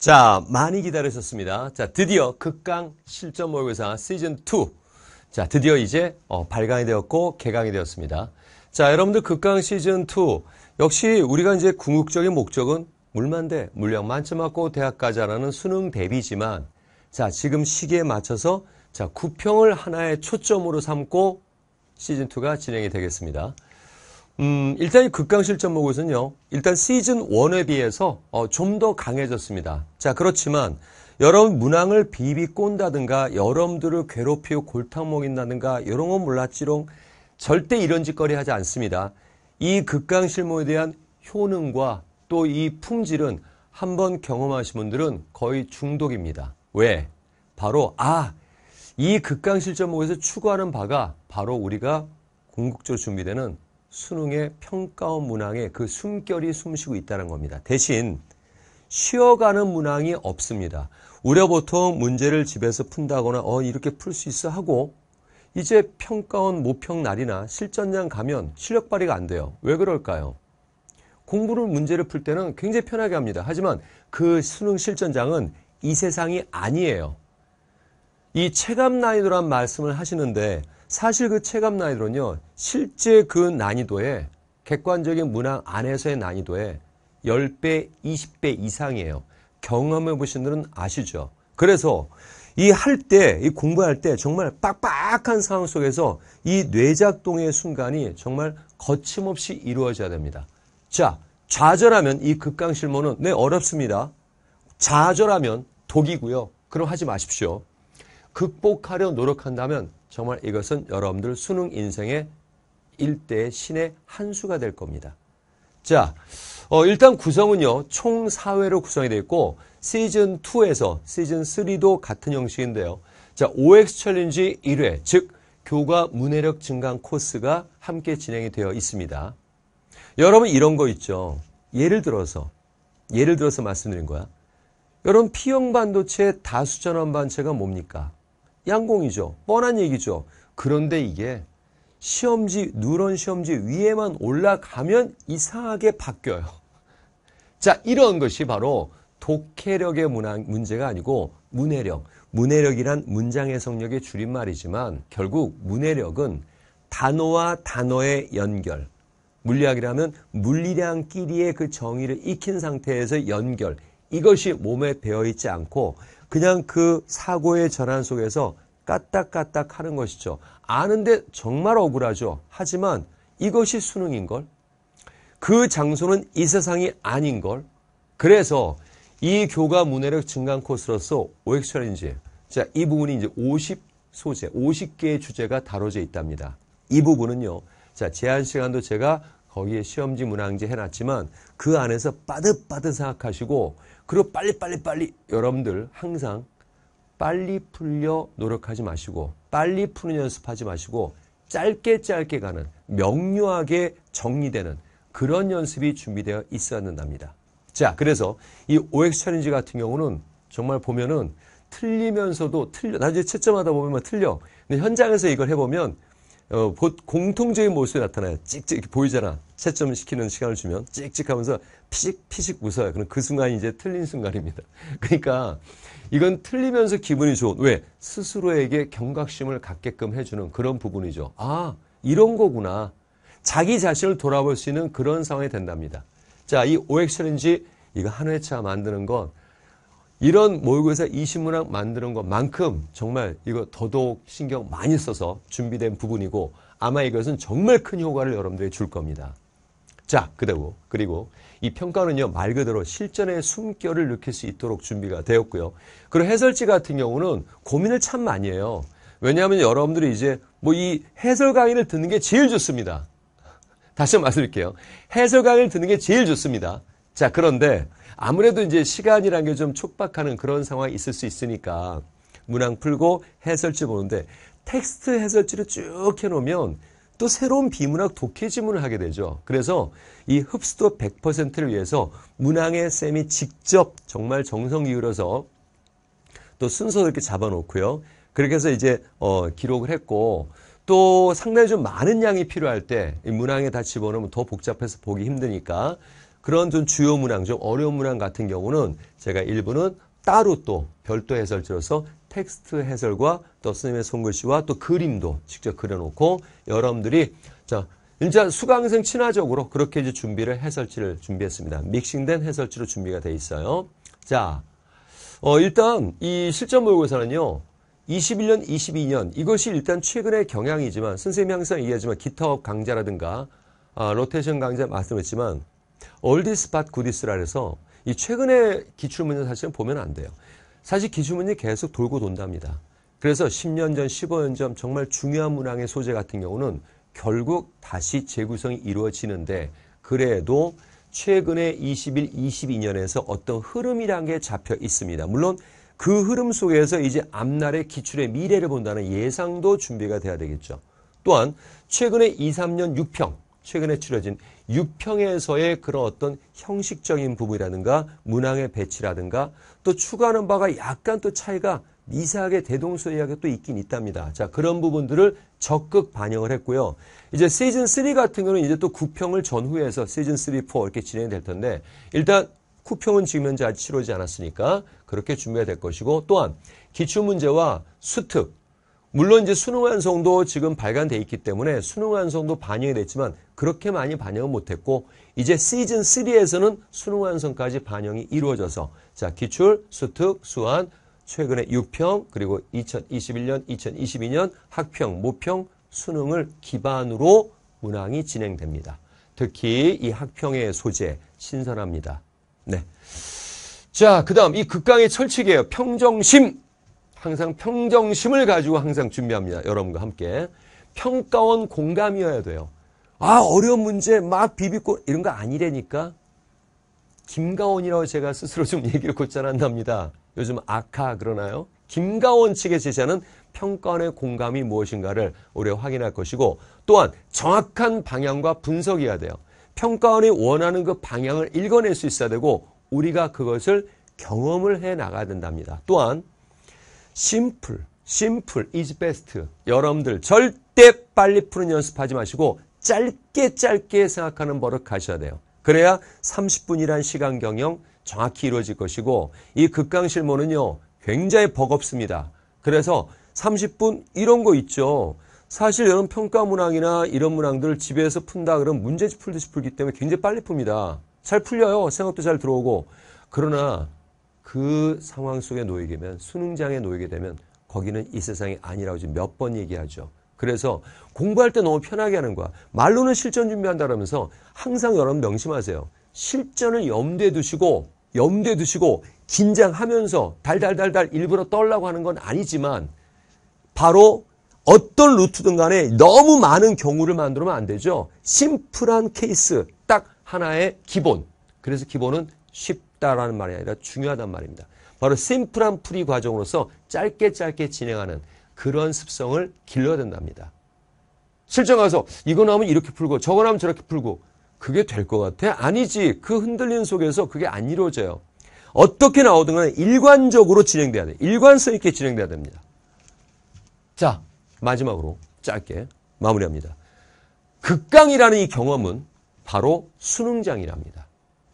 자, 많이 기다리셨습니다. 자, 드디어 극강 실전 모의고사 시즌 2. 자, 드디어 이제 어, 발간이 되었고 개강이 되었습니다. 자, 여러분들 극강 시즌 2. 역시 우리가 이제 궁극적인 목적은 물만대, 물량 만점 맞고 대학 가자라는 수능 대비지만 자, 지금 시기에 맞춰서 자, 구평을 하나의 초점으로 삼고 시즌 2가 진행이 되겠습니다. 음, 일단 이 극강실 점목에서는요 일단 시즌 1에 비해서 어, 좀 더 강해졌습니다. 자, 그렇지만 여러분 문항을 비비 꼰다든가 여러분들을 괴롭히고 골탕 먹인다든가 이런 건 몰랐지롱 절대 이런 짓거리 하지 않습니다. 이 극강실모에 대한 효능과 또 이 품질은 한번 경험하신 분들은 거의 중독입니다. 왜? 바로 아! 이극강실점목에서 추구하는 바가 바로 우리가 궁극적으로 준비되는 수능의 평가원 문항에 그 숨결이 숨쉬고 있다는 겁니다. 대신 쉬어가는 문항이 없습니다. 우려 보통 문제를 집에서 푼다거나 어 이렇게 풀 수 있어 하고 이제 평가원 모평 날이나 실전장 가면 실력 발휘가 안 돼요. 왜 그럴까요? 공부를 문제를 풀 때는 굉장히 편하게 합니다. 하지만 그 수능 실전장은 이 세상이 아니에요. 이 체감 난이도란 말씀을 하시는데 사실 그 체감 난이도는요, 실제 그 난이도에 객관적인 문항 안에서의 난이도에 10배, 20배 이상이에요. 경험해 보신 분은 아시죠? 그래서 이 할 때, 이 공부할 때 정말 빡빡한 상황 속에서 이 뇌작동의 순간이 정말 거침없이 이루어져야 됩니다. 자, 좌절하면 이 극강 실무는 네, 어렵습니다. 좌절하면 독이고요. 그럼 하지 마십시오. 극복하려 노력한다면 정말 이것은 여러분들 수능 인생의 일대의 신의 한 수가 될 겁니다. 자, 어, 일단 구성은요, 총 4회로 구성이 되어 있고, 시즌2에서 시즌3도 같은 형식인데요. 자, OX 챌린지 1회, 즉, 교과 문해력 증강 코스가 함께 진행이 되어 있습니다. 여러분, 이런 거 있죠. 예를 들어서, 예를 들어서 말씀드린 거야. 여러분, P형 반도체 다수전원 반체가 뭡니까? 양공이죠. 뻔한 얘기죠. 그런데 이게 시험지, 누런 시험지 위에만 올라가면 이상하게 바뀌어요. 자, 이런 것이 바로 독해력의 문항, 문제가 아니고 문해력. 문해력이란 문장 해석력의 줄임말이지만 결국 문해력은 단어와 단어의 연결. 물리학이라면 물리량끼리의 그 정의를 익힌 상태에서 연결. 이것이 몸에 배어있지 않고 그냥 그 사고의 전환 속에서 까딱까딱 하는 것이죠. 아는데 정말 억울하죠. 하지만 이것이 수능인걸. 그 장소는 이 세상이 아닌걸. 그래서 이 교과 문해력 증강 코스로서 OX 챌린지. 자, 이 부분이 이제 50 소재, 50개의 주제가 다뤄져 있답니다. 이 부분은요. 자, 제한 시간도 제가 거기에 시험지 문항지 해놨지만 그 안에서 빠듯빠듯 생각하시고 그리고 빨리빨리빨리 빨리 여러분들 항상 빨리 풀려 노력하지 마시고 빨리 푸는 연습하지 마시고 짧게 짧게 가는 명료하게 정리되는 그런 연습이 준비되어 있어야 된답니다. 자, 그래서 이 OX 챌린지 같은 경우는 정말 보면은 틀리면서도 틀려. 나중에 채점하다 보면 틀려. 근데 현장에서 이걸 해보면 어, 곧 공통적인 모습이 나타나요. 찍찍 보이잖아. 채점 시키는 시간을 주면 찍찍하면서 피식 피식 웃어요. 그럼 그 순간이 이제 틀린 순간입니다. 그러니까 이건 틀리면서 기분이 좋은 왜 스스로에게 경각심을 갖게끔 해주는 그런 부분이죠. 아 이런 거구나. 자기 자신을 돌아볼 수 있는 그런 상황이 된답니다. 자, 이 오엑 챌린지 이거 한 회차 만드는 건 이런 모의고사 20문항 만드는 것만큼 정말 이거 더더욱 신경 많이 써서 준비된 부분이고 아마 이것은 정말 큰 효과를 여러분들에게줄 겁니다. 자, 그대고 그리고 이 평가는요 말 그대로 실전의 숨결을 느낄 수 있도록 준비가 되었고요. 그리고 해설지 같은 경우는 고민을 참 많이 해요. 왜냐하면 여러분들이 이제 뭐 이 해설 강의를 듣는 게 제일 좋습니다. 다시 한번 말씀드릴게요. 해설 강의를 듣는 게 제일 좋습니다. 자, 그런데 아무래도 이제 시간이란 게 좀 촉박하는 그런 상황이 있을 수 있으니까 문항 풀고 해설지 보는데 텍스트 해설지를 쭉 해놓으면 또 새로운 비문학 독해 지문을 하게 되죠. 그래서 이 흡수도 100%를 위해서 문항의 쌤이 직접 정말 정성 기울여서 또 순서도 이렇게 잡아놓고요. 그렇게 해서 이제 어, 기록을 했고 또 상당히 좀 많은 양이 필요할 때 문항에 다 집어넣으면 더 복잡해서 보기 힘드니까 그런 좀 주요 문항, 좀 어려운 문항 같은 경우는 제가 일부는 따로 또 별도 해설지로서 텍스트 해설과 또생님의 손글씨와 또 그림도 직접 그려놓고 여러분들이 자 이제 수강생 친화적으로 그렇게 이제 준비를 해설지를 준비했습니다. 믹싱된 해설지로 준비가 돼 있어요. 자, 어, 일단 이 실전 모의고사는요. 21년, 22년 이것이 일단 최근의 경향이지만 선생님이 항상 얘기하지만 기타업 강좌라든가 아, 로테이션 강좌 말씀했지만 올디스 팟 구디스라 해서 이 최근에 기출문제 사실은 보면 안 돼요. 사실 기출문제 계속 돌고 돈답니다. 그래서 10년 전, 15년 전 정말 중요한 문항의 소재 같은 경우는 결국 다시 재구성이 이루어지는데 그래도 최근에 21, 22년에서 어떤 흐름이란 게 잡혀 있습니다. 물론 그 흐름 속에서 이제 앞날의 기출의 미래를 본다는 예상도 준비가 돼야 되겠죠. 또한 최근에 2, 3년 6평 최근에 치러진 육평에서의 그런 어떤 형식적인 부분이라든가 문항의 배치라든가 또 추가하는 바가 약간 또 차이가 미세하게 대동소이하게 또 있긴 있답니다. 자 그런 부분들을 적극 반영을 했고요. 이제 시즌 3 같은 경우는 이제 또 9평을 전후해서 시즌 3, 4 이렇게 진행될 이 텐데 일단 9평은 지금 현재 아직 치러지 않았으니까 그렇게 준비가 될 것이고 또한 기출문제와 수특 물론 이제 수능 완성도 지금 발간돼 있기 때문에 수능 완성도 반영이 됐지만 그렇게 많이 반영은 못했고 이제 시즌 3에서는 수능 완성까지 반영이 이루어져서 자 기출, 수특, 수안, 최근에 6평 그리고 2021년, 2022년 학평, 모평, 수능을 기반으로 문항이 진행됩니다. 특히 이 학평의 소재 신선합니다. 네. 자, 그 다음 이 극강의 철칙이에요. 평정심. 항상 평정심을 가지고 항상 준비합니다. 여러분과 함께. 평가원 공감이어야 돼요. 아, 어려운 문제 막 비비고 이런 거 아니래니까. 김가원이라고 제가 스스로 좀 얘기를 곧잘 한답니다. 요즘 아카 그러나요? 김가원 측의 제시하는 평가원의 공감이 무엇인가를 우리 확인할 것이고 또한 정확한 방향과 분석이어야 돼요. 평가원이 원하는 그 방향을 읽어낼 수 있어야 되고 우리가 그것을 경험을 해 나가야 된답니다. 또한 심플, 심플 is best. 여러분들 절대 빨리 푸는 연습하지 마시고 짧게 짧게 생각하는 버릇 가셔야 돼요. 그래야 30분이란 시간 경영 정확히 이루어질 것이고 이 극강실모는요 굉장히 버겁습니다. 그래서 30분 이런 거 있죠. 사실 이런 평가 문항이나 이런 문항들 집에서 푼다 그러면 문제집 풀듯이 풀기 때문에 굉장히 빨리 풉니다. 잘 풀려요. 생각도 잘 들어오고. 그러나 그 상황 속에 놓이게 되면 수능장에 놓이게 되면 거기는 이 세상이 아니라고 지금 몇 번 얘기하죠. 그래서 공부할 때 너무 편하게 하는 거야. 말로는 실전 준비한다 그면서 항상 여러분 명심하세요. 실전을 염두에 두시고 염두에 두시고 긴장하면서 달달달달 일부러 떨라고 하는 건 아니지만 바로 어떤 루트든 간에 너무 많은 경우를 만들면 안 되죠. 심플한 케이스 딱 하나의 기본. 그래서 기본은 쉽 쉽다라는 말이 아니라 중요하단 말입니다. 바로 심플한 풀이 과정으로서 짧게 짧게 진행하는 그런 습성을 길러야 된답니다. 실전 가서 이거 나오면 이렇게 풀고 저거 나오면 저렇게 풀고 그게 될 것 같아? 아니지. 그 흔들리는 속에서 그게 안 이루어져요. 어떻게 나오든 간에 일관적으로 진행돼야 돼. 일관성 있게 진행돼야 됩니다. 자, 마지막으로 짧게 마무리합니다. 극강이라는 이 경험은 바로 수능장이랍니다.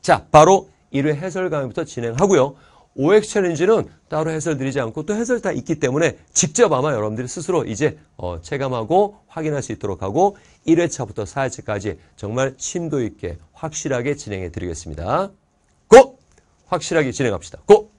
자, 바로 1회 해설 강의부터 진행하고요. OX 챌린지는 따로 해설드리지 않고 또 해설 다 있기 때문에 직접 아마 여러분들이 스스로 이제 어, 체감하고 확인할 수 있도록 하고 1회차부터 4회차까지 정말 심도 있게 확실하게 진행해 드리겠습니다. 고! 확실하게 진행합시다. 고!